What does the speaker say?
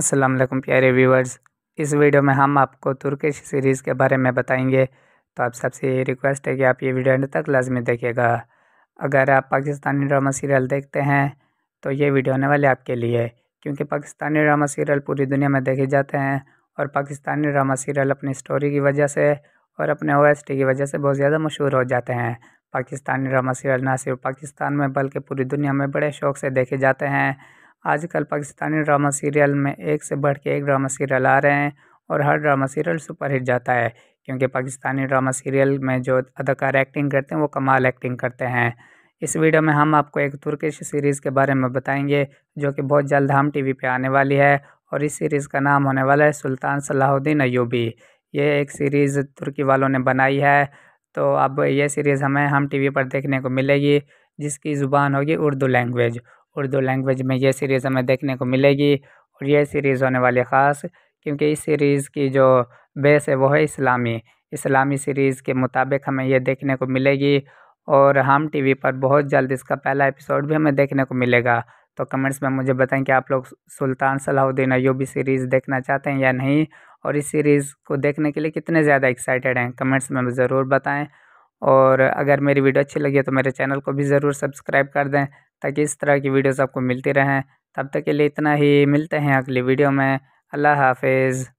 असलम प्यारे व्यूवर्स इस वीडियो में हम आपको तुर्किश सीरीज़ के बारे में बताएंगे तो आप सबसे ये रिक्वेस्ट है कि आप ये वीडियो एंड तक लाजमी देखिएगा अगर आप पाकिस्तानी ड्रामा सीरियल देखते हैं तो ये वीडियो होने वाले आपके लिए क्योंकि पाकिस्तानी ड्रामा सीरियल पूरी दुनिया में देखे जाते हैं और पाकिस्तानी ड्रामा सीरियल अपनी स्टोरी की वजह से और अपने ओ की वजह से बहुत ज़्यादा मशहूर हो जाते हैं पाकिस्तानी ड्रामा सीरियल ना सिर्फ पाकिस्तान में बल्कि पूरी दुनिया में बड़े शौक़ से देखे जाते हैं आजकल पाकिस्तानी ड्रामा सीरियल में एक से बढ़ के एक ड्रामा सीरियल आ रहे हैं और हर ड्रामा सीरियल सुपर हिट जाता है क्योंकि पाकिस्तानी ड्रामा सीरियल में जो अदाकार एक्टिंग करते हैं वो कमाल एक्टिंग करते हैं इस वीडियो में हम आपको एक तुर्किश सीरीज़ के बारे में बताएंगे जो कि बहुत जल्द हम टीवी पे आने वाली है और इस सीरीज़ का नाम होने वाला है सुल्तान सलाहुद्दीन अयूबी ये एक सीरीज़ तुर्की वालों ने बनाई है तो अब यह सीरीज़ हमें हम टी पर देखने को मिलेगी जिसकी ज़ुबान होगी उर्दू लैंग्वेज उर्दू लैंग्वेज में ये सीरीज़ हमें देखने को मिलेगी और ये सीरीज़ होने वाली ख़ास क्योंकि इस सीरीज़ की जो बेस है वो है इस्लामी इस्लामी सीरीज़ के मुताबिक हमें यह देखने को मिलेगी और हम टीवी पर बहुत जल्द इसका पहला एपिसोड भी हमें देखने को मिलेगा तो कमेंट्स में मुझे बताएं कि आप लोग सुल्तान सलाहुद्दीन अयूबी सीरीज़ देखना चाहते हैं या नहीं और इस सीरीज़ को देखने के लिए कितने ज़्यादा एक्साइटेड हैं कमेंट्स में ज़रूर बताएँ और अगर मेरी वीडियो अच्छी लगी है तो मेरे चैनल को भी ज़रूर सब्सक्राइब कर दें ताकि इस तरह की वीडियोस आपको मिलती रहें तब तक के लिए इतना ही मिलते हैं अगली वीडियो में अल्लाह हाफिज़